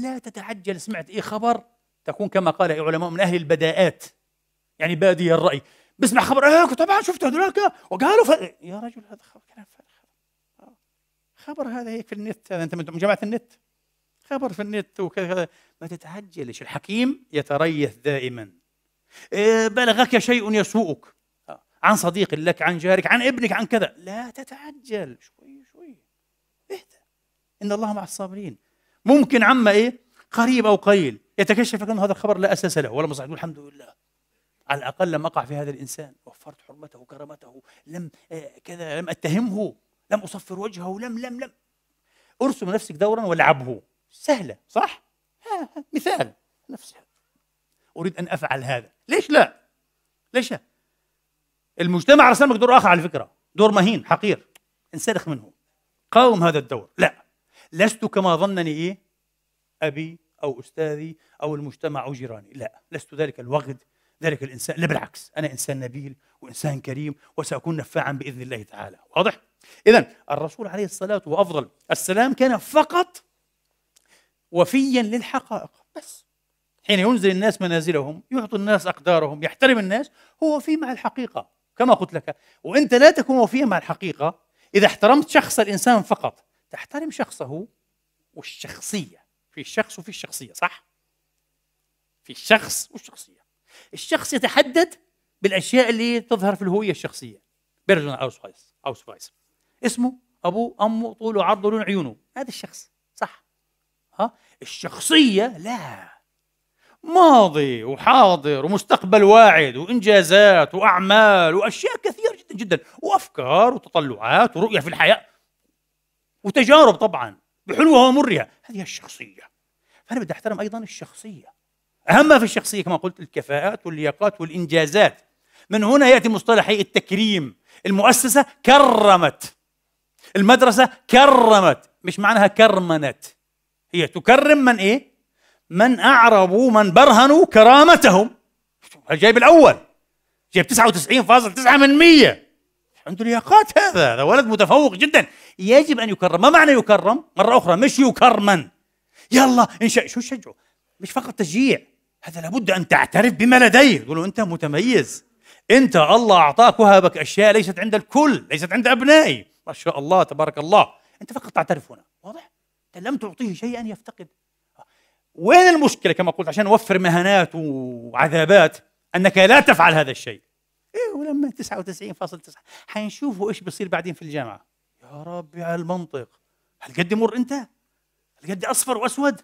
لا تتعجل سمعت إيه خبر تكون كما قال علماء من أهل البداءات يعني بادي الرأي بسمع خبر هيك آه، طبعا شفت هذولاك وقالوا ف... يا رجل هذا خبر كلام فارغ خبر هذا هيك في النت هذا انت من جماعه النت خبر في النت وكذا كذا ما تتعجلش الحكيم يتريث دائما آه، بلغك شيء يسوءك آه، عن صديق لك عن جارك عن ابنك عن كذا لا تتعجل شوي شوي اهدأ ان الله مع الصابرين ممكن عما ايه قريب او قليل يتكشف ان هذا الخبر لا اساس له ولا مصلحه الحمد لله على الاقل لم اقع في هذا الانسان وفرت حرمته وكرامته لم آه، كذا لم اتهمه لم اصفر وجهه لم لم لم ارسم نفسك دورا والعبه سهله صح ها ها مثال نفسها اريد ان افعل هذا ليش لا ليش لا المجتمع رسمك دور اخر على فكره دور مهين حقير انسلخ منه قاوم هذا الدور لا لست كما ظنني إيه؟ أبي أو أستاذي أو المجتمع أو جيراني لا لست ذلك الوغد ذلك الإنسان لا بالعكس أنا إنسان نبيل وإنسان كريم وسأكون نفاعا بإذن الله تعالى واضح؟ إذا الرسول عليه الصلاة وأفضل السلام كان فقط وفيا للحقائق بس حين ينزل الناس منازلهم يعطي الناس أقدارهم يحترم الناس هو وفي مع الحقيقة كما قلت لك وأنت لا تكون وفيا مع الحقيقة إذا احترمت شخص الإنسان فقط تحترم شخصه والشخصية في الشخص وفي الشخصية صح؟ في الشخص والشخصية الشخص يتحدد بالأشياء اللي تظهر في الهوية الشخصية بيرجون أو أوسفايس اسمه أبوه أمه طوله عرضه لون عيونه هذا الشخص صح ها الشخصية لا ماضي وحاضر ومستقبل واعد وإنجازات وأعمال وأشياء كثيرة جدا جدا وأفكار وتطلعات ورؤية في الحياة وتجارب طبعا بحلوها ومرها هذه الشخصية فأنا بدي أحترم أيضا الشخصية أهم ما في الشخصية كما قلت الكفاءات واللياقات والإنجازات من هنا يأتي مصطلح التكريم المؤسسة كرمت المدرسة كرمت مش معناها كرمنت هي تكرم من إيه؟ من أعربوا من برهنوا كرامتهم الجايب الأول جايب 99.9 من 100 عنده لياقات هذا هذا ولد متفوق جدا يجب أن يكرم ما معنى يكرم مرة أخرى مش يكرما يلا انشأ شو شجعه مش فقط تشجيع هذا لابد أن تعترف بما لديه تقول له أنت متميز أنت الله أعطاك وهبك أشياء ليست عند الكل ليست عند أبنائي ما شاء الله تبارك الله أنت فقط تعترف هنا واضح أنت لم تعطيه شيئا يفتقد وين المشكلة كما قلت عشان نوفر مهانات وعذابات أنك لا تفعل هذا الشيء ايه ولما 99.9 حنشوفوا ايش بيصير بعدين في الجامعه يا ربي على المنطق هل قد مر انت هل قد اصفر واسود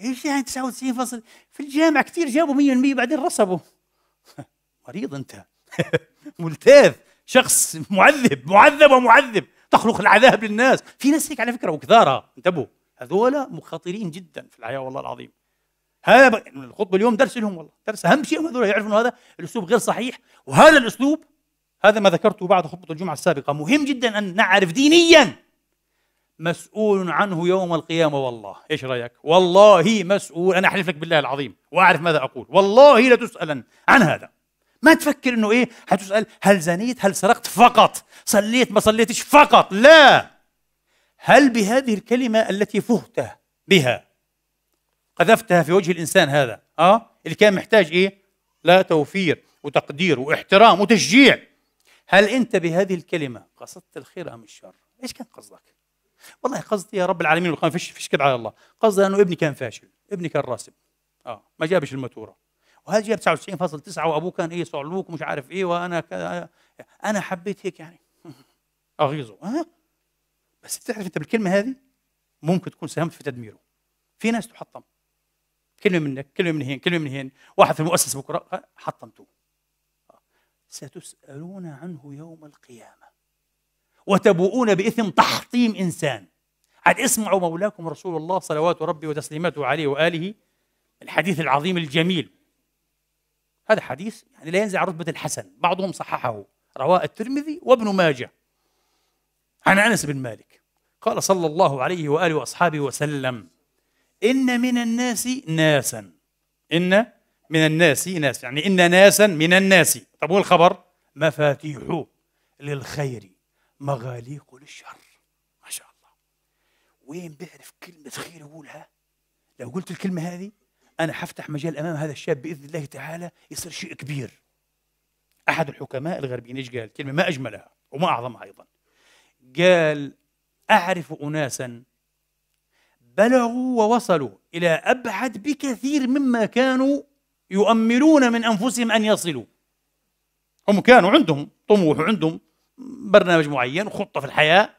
ايش يعني 99 فصل في الجامعه كثير جابوا 100% بعدين رسبوا مريض انت ملتاذ شخص معذب معذب ومعذب تخلق العذاب للناس في ناس هيك على فكره وكثارها انتبهوا هذول مخاطرين جدا في الحياه والله العظيم هذا الخطبه اليوم درس لهم والله درس اهم شيء هذول يعرفوا انه هذا الاسلوب غير صحيح وهذا الاسلوب هذا ما ذكرته بعد خطبه الجمعه السابقه مهم جدا ان نعرف دينيا مسؤول عنه يوم القيامه والله ايش رايك والله مسؤول انا احلف لك بالله العظيم واعرف ماذا اقول والله لا تسالن عن هذا ما تفكر انه ايه حتسال هل زنيت هل سرقت فقط صليت ما صليتش فقط لا هل بهذه الكلمه التي فهت بها قذفتها في وجه الانسان هذا اه اللي كان محتاج ايه لا توفير وتقدير واحترام وتشجيع هل انت بهذه الكلمه قصدت الخير ام الشر ايش كان قصدك والله قصدي يا رب العالمين ما فيش فيش كذب على الله قصدي انه ابني كان فاشل ابني كان راسب اه ما جابش الماتوره وهل جاب 99.9 وابوه كان ايه صعلوك ومش عارف ايه وانا كذا انا حبيت هيك يعني اغيظه ها آه. بس بتعرف انت بالكلمه هذه ممكن تكون ساهمت في تدميره في ناس تحطم كلمه منك كلمه من هين كلمه من هين واحد في المؤسسه بكره آه، حطمتوه آه، ستسالون عنه يوم القيامه وتبوؤون باثم تحطيم انسان عاد اسمعوا مولاكم رسول الله صلوات ربي وتسليماته عليه واله الحديث العظيم الجميل هذا حديث يعني لا ينزع رتبه الحسن بعضهم صححه رواه الترمذي وابن ماجه عن انس بن مالك قال صلى الله عليه واله واصحابه وسلم إن من الناس ناسا إن من الناس ناس يعني إن ناسا من الناس طب والخبر مفاتيح للخير مغاليق للشر ما شاء الله وين بعرف كلمة خير يقولها لو قلت الكلمة هذه أنا حفتح مجال أمام هذا الشاب بإذن الله تعالى يصير شيء كبير أحد الحكماء الغربيين إيش قال كلمة ما أجملها وما أعظمها أيضا قال أعرف أناسا بلغوا ووصلوا إلى أبعد بكثير مما كانوا يؤملون من أنفسهم أن يصلوا هم كانوا عندهم طموح وعندهم برنامج معين خطة في الحياة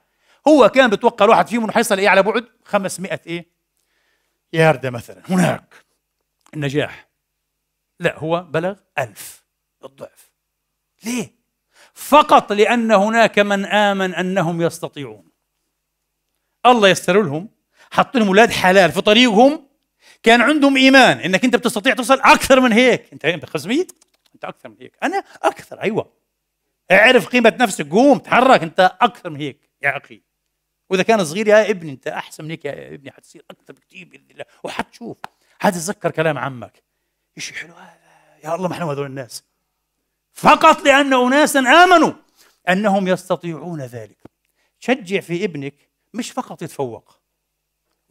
هو كان بتوقع الواحد فيهم انه حيصل ايه على بعد 500 ايه ياردة مثلا هناك النجاح لا هو بلغ ألف الضعف ليه؟ فقط لأن هناك من آمن أنهم يستطيعون الله يستر لهم حاطين اولاد حلال في طريقهم كان عندهم ايمان انك انت بتستطيع توصل اكثر من هيك انت انت 500 انت اكثر من هيك انا اكثر ايوه اعرف قيمه نفسك قوم تحرك انت اكثر من هيك يا اخي واذا كان صغير يا ابني انت احسن من هيك يا ابني حتصير اكثر بكثير باذن الله وحتشوف حتتذكر كلام عمك شيء حلو هذا يا الله ما احنا هذول الناس فقط لان اناسا امنوا انهم يستطيعون ذلك شجع في ابنك مش فقط يتفوق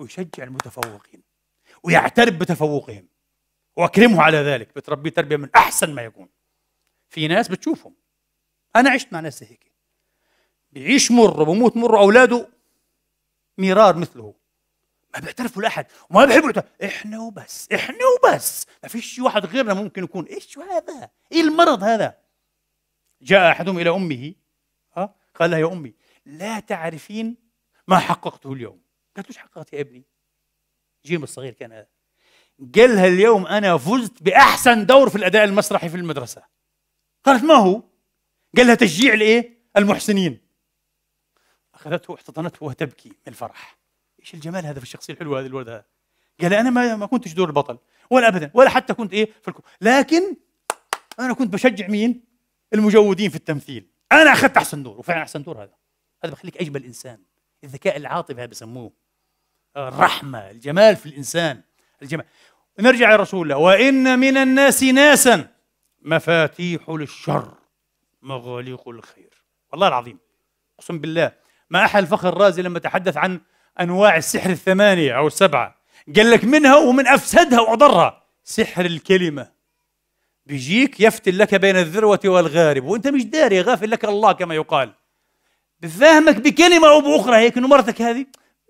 ويشجع المتفوقين ويعترف بتفوقهم واكرمه على ذلك بتربيه تربيه من احسن ما يكون في ناس بتشوفهم انا عشت مع ناس هيك بيعيش مر وبموت مر اولاده مرار مثله ما بيعترفوا لاحد وما بيحبوا احنا وبس احنا وبس ما فيش واحد غيرنا ممكن يكون ايش هذا ايه المرض هذا جاء احدهم الى امه ها قال لها يا امي لا تعرفين ما حققته اليوم قالت له حققت يا ابني جيم الصغير كان هذا قال لها اليوم انا فزت باحسن دور في الاداء المسرحي في المدرسه قالت ما هو قال لها تشجيع الايه؟ المحسنين اخذته واحتضنته وهي تبكي من الفرح ايش الجمال هذا في الشخصيه الحلوه هذه الولد هذا قال انا ما ما كنتش دور البطل ولا ابدا ولا حتى كنت ايه في الكو... لكن انا كنت بشجع مين المجودين في التمثيل انا اخذت احسن دور وفعلا احسن دور هذا هذا بخليك اجمل انسان الذكاء العاطفي هذا بسموه الرحمة الجمال في الإنسان الجمال نرجع لرسول الله وإن من الناس ناسا مفاتيح للشر مغاليق الخير والله العظيم أقسم بالله ما أحل فخر الرازي لما تحدث عن أنواع السحر الثمانية أو السبعة قال لك منها ومن أفسدها وأضرها سحر الكلمة بيجيك يفتن لك بين الذروة والغارب وأنت مش داري غافل لك الله كما يقال بفهمك بكلمة أو بأخرى هيك إنه مرتك هذه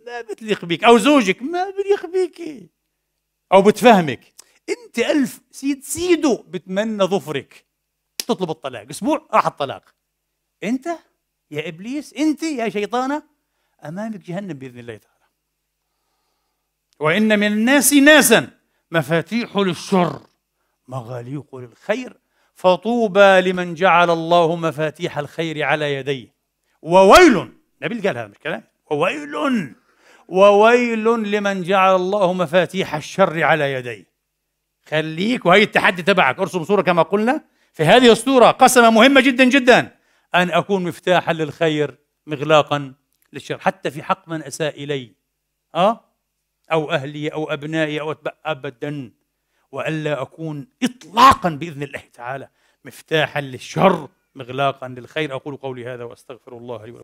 ما بتليق بيك أو زوجك ما بليق بيك أو بتفهمك أنت ألف سيد سيده بتمنى ظفرك تطلب الطلاق أسبوع راح الطلاق أنت يا إبليس أنت يا شيطانة أمامك جهنم بإذن الله تعالى وإن من الناس ناسا مفاتيح للشر مغاليق للخير فطوبى لمن جعل الله مفاتيح الخير على يديه وويل نبيل قال هذا مش كلام وويل وويل لمن جعل الله مفاتيح الشر على يديه خليك وهي التحدي تبعك ارسم صوره كما قلنا في هذه الصوره قسمه مهمه جدا جدا ان اكون مفتاحا للخير مغلاقا للشر حتى في حق من اساء الي اه او اهلي او ابنائي او أتبع ابدا والا اكون اطلاقا باذن الله تعالى مفتاحا للشر مغلاقا للخير أقول قولي هذا وأستغفر الله لي